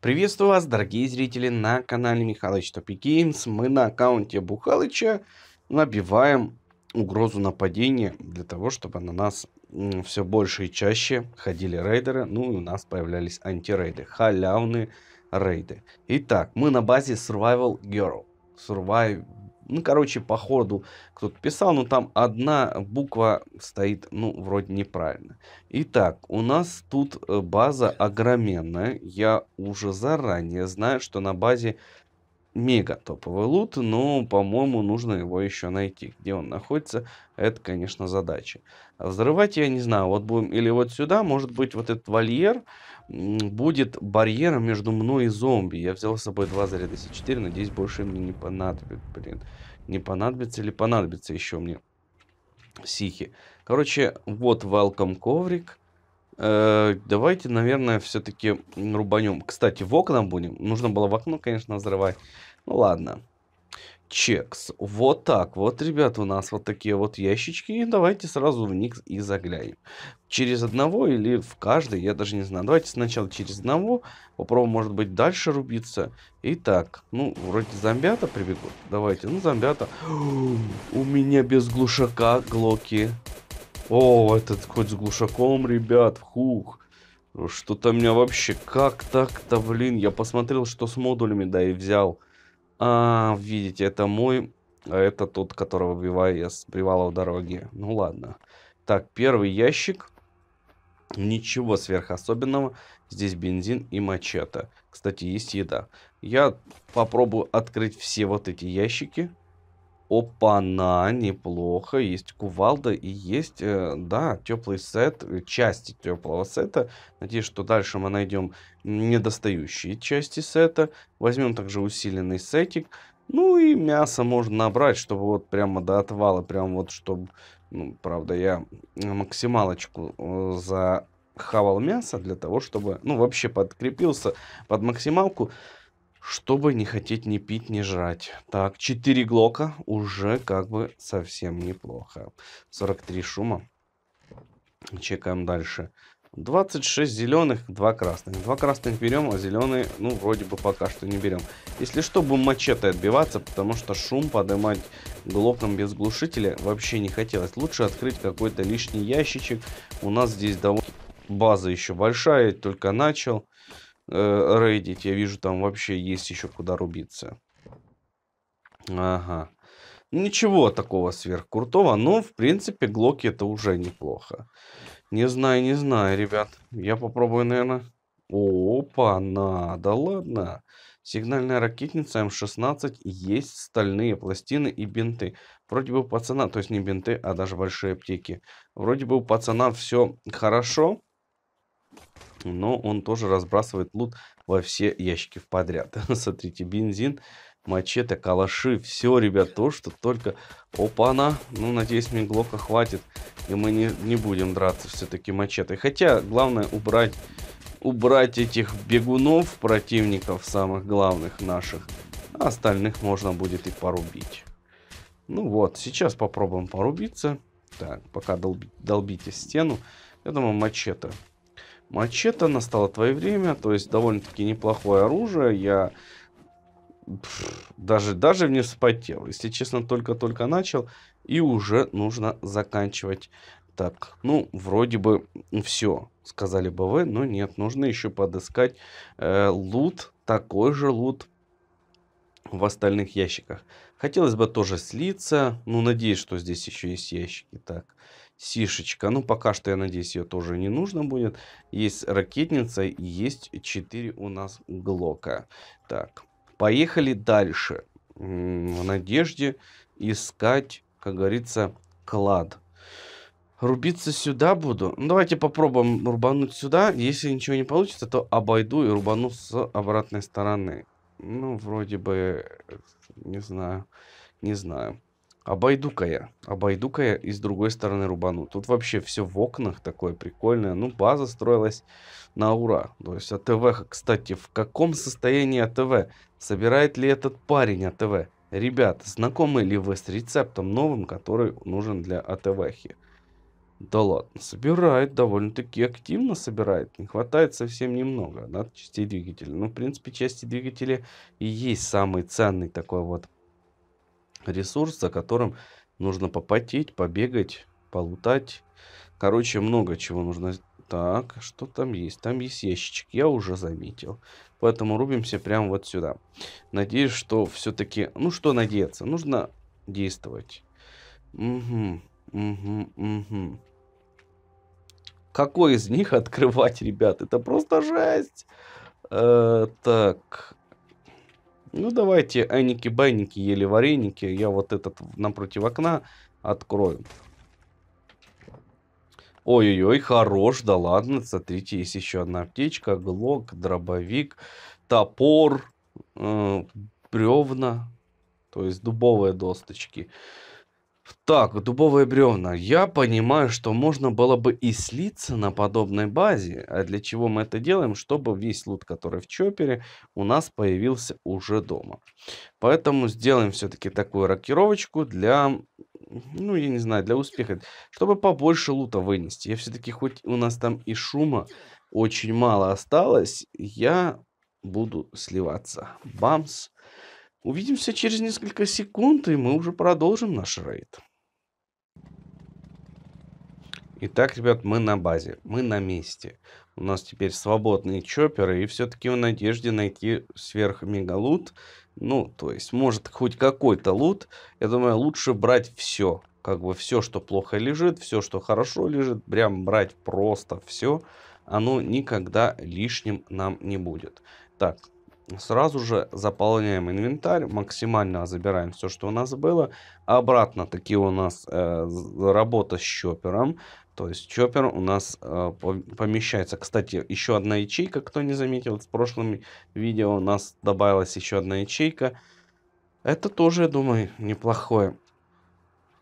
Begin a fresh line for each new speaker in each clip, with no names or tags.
Приветствую вас, дорогие зрители, на канале Михалыч Топик Геймс. Мы на аккаунте Бухалыча набиваем угрозу нападения для того, чтобы на нас все больше и чаще ходили рейдеры, ну и у нас появлялись антирейды, халявные рейды. Итак, мы на базе Survival Girl. Survival ну, короче, по ходу кто-то писал, но там одна буква стоит, ну, вроде неправильно. Итак, у нас тут э, база огроменная. Я уже заранее знаю, что на базе мега топовый лут, но, по-моему, нужно его еще найти. Где он находится, это, конечно, задача. Взрывать я не знаю, вот будем, или вот сюда, может быть, вот этот вольер будет барьером между мной и зомби. Я взял с собой два заряда С4, надеюсь, больше мне не понадобится, блин. Не понадобится или понадобится еще мне сихи. Короче, вот welcome коврик. Э, давайте, наверное, все-таки рубанем. Кстати, в окна будем. Нужно было в окно, конечно, взрывать. Ну ладно. Чекс. Вот так. Вот, ребят, у нас вот такие вот ящички. И давайте сразу в них и заглянем. Через одного или в каждый, я даже не знаю. Давайте сначала через одного. Попробуем, может быть, дальше рубиться. Итак, ну, вроде зомбята прибегут. Давайте, ну, зомбята. У меня без глушака глоки. О, этот хоть с глушаком, ребят. Хух. Что-то меня вообще... Как так-то, блин? Я посмотрел, что с модулями, да, и взял... А, видите, это мой, а это тот, которого убиваю я с привала у дороги. Ну ладно. Так, первый ящик. Ничего сверхособенного. Здесь бензин и мачете. Кстати, есть еда. Я попробую открыть все вот эти ящики. Опана, неплохо. Есть кувалда и есть, э, да, теплый сет, э, части теплого сета. Надеюсь, что дальше мы найдем недостающие части сета. Возьмем также усиленный сетик. Ну и мясо можно набрать, чтобы вот прямо до отвала, прям вот чтобы... Ну, правда, я максималочку э, захавал мясо для того, чтобы, ну, вообще подкрепился под максималку чтобы не хотеть ни пить, ни жрать. Так, 4 глока уже как бы совсем неплохо. 43 шума. Чекаем дальше. 26 зеленых, 2 красных. 2 красных берем, а зеленые, ну, вроде бы пока что не берем. Если что, будем мачете отбиваться, потому что шум поднимать глоком без глушителя вообще не хотелось. Лучше открыть какой-то лишний ящичек. У нас здесь довольно база еще большая, только начал э, рейдить. Я вижу, там вообще есть еще куда рубиться. Ага. Ничего такого сверхкрутого, но, в принципе, глоки это уже неплохо. Не знаю, не знаю, ребят. Я попробую, наверное... Опа, надо, ладно. Сигнальная ракетница М16 эм есть стальные пластины и бинты. Вроде бы у пацана, то есть не бинты, а даже большие аптеки. Вроде бы у пацана все хорошо но он тоже разбрасывает лут во все ящики в подряд. Смотрите, бензин, мачете, калаши, все, ребят, то, что только... Опа-на! Ну, надеюсь, мне глока хватит, и мы не, не будем драться все-таки мачете. Хотя, главное убрать, убрать этих бегунов, противников самых главных наших. А остальных можно будет и порубить. Ну вот, сейчас попробуем порубиться. Так, пока долб долбите стену. Я думаю, мачете Мачете, настало твое время, то есть довольно-таки неплохое оружие. Я Пфф, даже, даже не вспотел. Если честно, только-только начал. И уже нужно заканчивать. Так, ну, вроде бы все, сказали бы вы, но нет, нужно еще подыскать э, лут, такой же лут в остальных ящиках. Хотелось бы тоже слиться, ну, надеюсь, что здесь еще есть ящики. Так, сишечка. Ну, пока что, я надеюсь, ее тоже не нужно будет. Есть ракетница есть 4 у нас Глока. Так, поехали дальше. В надежде искать, как говорится, клад. Рубиться сюда буду. Ну, давайте попробуем рубануть сюда. Если ничего не получится, то обойду и рубану с обратной стороны. Ну, вроде бы, не знаю, не знаю. Обойду-ка я. Обойду-ка я и с другой стороны рубану. Тут вообще все в окнах такое прикольное. Ну, база строилась на ура. То есть АТВ, кстати, в каком состоянии АТВ? Собирает ли этот парень АТВ? Ребят, знакомы ли вы с рецептом новым, который нужен для АТВхи? Да ладно, собирает довольно-таки активно собирает. Не хватает совсем немного да, частей двигателя. Ну, в принципе, части двигателя и есть самый ценный такой вот ресурс, за которым нужно попотеть, побегать, полутать. Короче, много чего нужно. Так, что там есть? Там есть ящичек, я уже заметил. Поэтому рубимся прямо вот сюда. Надеюсь, что все-таки... Ну, что надеяться? Нужно действовать. Угу, угу, угу. Какой из них открывать, ребят? Это просто жесть. Э, так, ну давайте, эники байники ели вареники. Я вот этот напротив окна открою. Ой-ой-ой, хорош, да ладно. Смотрите, есть еще одна аптечка. Глок, дробовик, топор, э, бревна. То есть дубовые досточки. Так, дубовые бревна. Я понимаю, что можно было бы и слиться на подобной базе. А для чего мы это делаем? Чтобы весь лут, который в чопере, у нас появился уже дома. Поэтому сделаем все-таки такую рокировочку для, ну, я не знаю, для успеха. Чтобы побольше лута вынести. Я все-таки, хоть у нас там и шума очень мало осталось, я буду сливаться. Бамс. Увидимся через несколько секунд, и мы уже продолжим наш рейд. Итак, ребят, мы на базе, мы на месте. У нас теперь свободные чопперы и все-таки в надежде найти сверхмегалут. Ну, то есть, может, хоть какой-то лут. Я думаю, лучше брать все. Как бы все, что плохо лежит, все, что хорошо лежит, прям брать просто все. Оно никогда лишним нам не будет. Так, Сразу же заполняем инвентарь, максимально забираем все, что у нас было. Обратно таки у нас э, работа с чопером. То есть чоппер у нас э, помещается. Кстати, еще одна ячейка, кто не заметил, в прошлом видео у нас добавилась еще одна ячейка. Это тоже, я думаю, неплохое.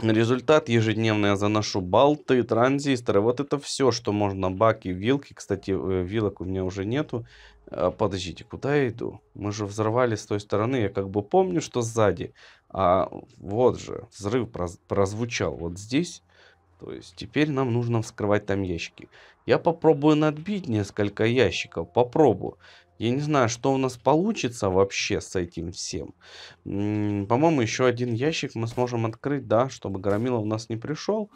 Результат ежедневно я заношу балты, транзисторы. Вот это все, что можно. Баки, вилки. Кстати, э, вилок у меня уже нету. А, подождите, куда я иду? Мы же взорвали с той стороны. Я как бы помню, что сзади. А вот же, взрыв прозвучал вот здесь. То есть теперь нам нужно вскрывать там ящики. Я попробую надбить несколько ящиков. Попробую. Я не знаю, что у нас получится вообще с этим всем. По-моему, еще один ящик мы сможем открыть, да, чтобы Громила у нас не пришел.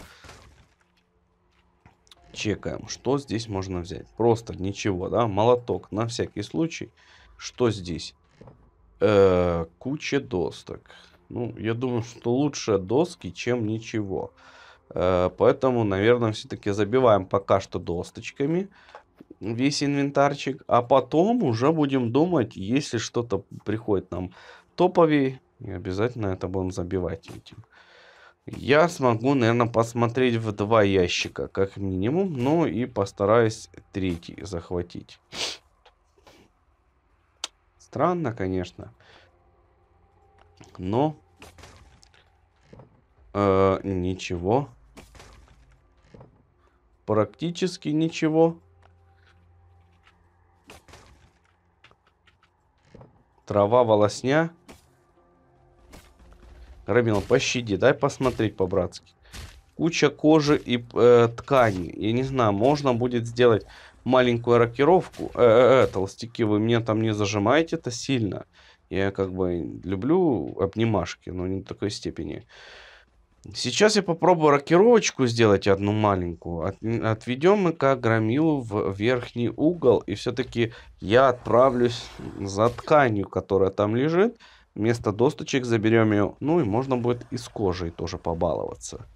Чекаем, что здесь можно взять. Просто ничего, да, молоток на всякий случай. Что здесь? Э, куча досток. Ну, я думаю, что лучше доски, чем ничего. Э, поэтому, наверное, все-таки забиваем пока что досточками весь инвентарчик, а потом уже будем думать, если что-то приходит нам топовей, обязательно это будем забивать этим. Я смогу, наверное, посмотреть в два ящика, как минимум, ну и постараюсь третий захватить. Странно, конечно, но э, ничего, практически ничего Трава волосня. Рамил, пощади, дай посмотреть по-братски. Куча кожи и э, ткани. Я не знаю, можно будет сделать маленькую рокировку. Э -э -э, толстяки, вы мне там не зажимаете это сильно. Я как бы люблю обнимашки, но не до такой степени. Сейчас я попробую рокировочку сделать одну маленькую. От, отведем мы как громилу в верхний угол. И все-таки я отправлюсь за тканью, которая там лежит. Вместо досточек заберем ее. Ну и можно будет и с кожей тоже побаловаться.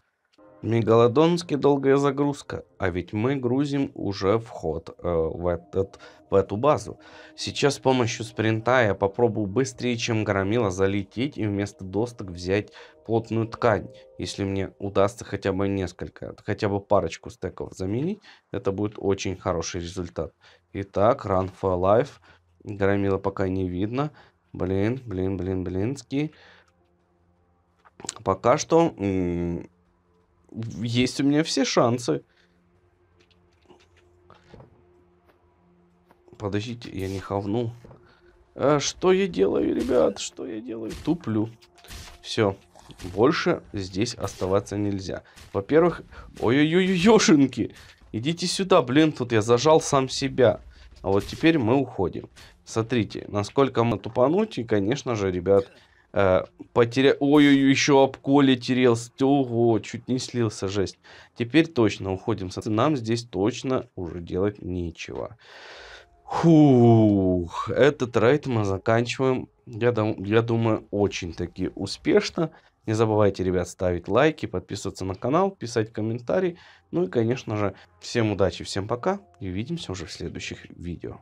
Мегалодонский долгая загрузка, а ведь мы грузим уже вход э, в, этот, в эту базу. Сейчас с помощью спринта я попробую быстрее, чем Громила, залететь и вместо досток взять плотную ткань. Если мне удастся хотя бы несколько, хотя бы парочку стеков заменить, это будет очень хороший результат. Итак, Run for Life. Громила пока не видно. Блин, блин, блин, блинский. Пока что есть у меня все шансы. Подождите, я не ховну. А, что я делаю, ребят? Что я делаю? Туплю. Все. Больше здесь оставаться нельзя. Во-первых... Ой-ой-ой-ешенки! Идите сюда, блин, тут я зажал сам себя. А вот теперь мы уходим. Смотрите, насколько мы тупануть, и, конечно же, ребят, Э, Потеря... Ой-ой, еще об коле терелся. Ого, чуть не слился, жесть. Теперь точно уходим. Нам здесь точно уже делать нечего. Фух, этот рейд мы заканчиваем, я, дум, я думаю, очень-таки успешно. Не забывайте, ребят, ставить лайки, подписываться на канал, писать комментарии. Ну и, конечно же, всем удачи, всем пока и увидимся уже в следующих видео.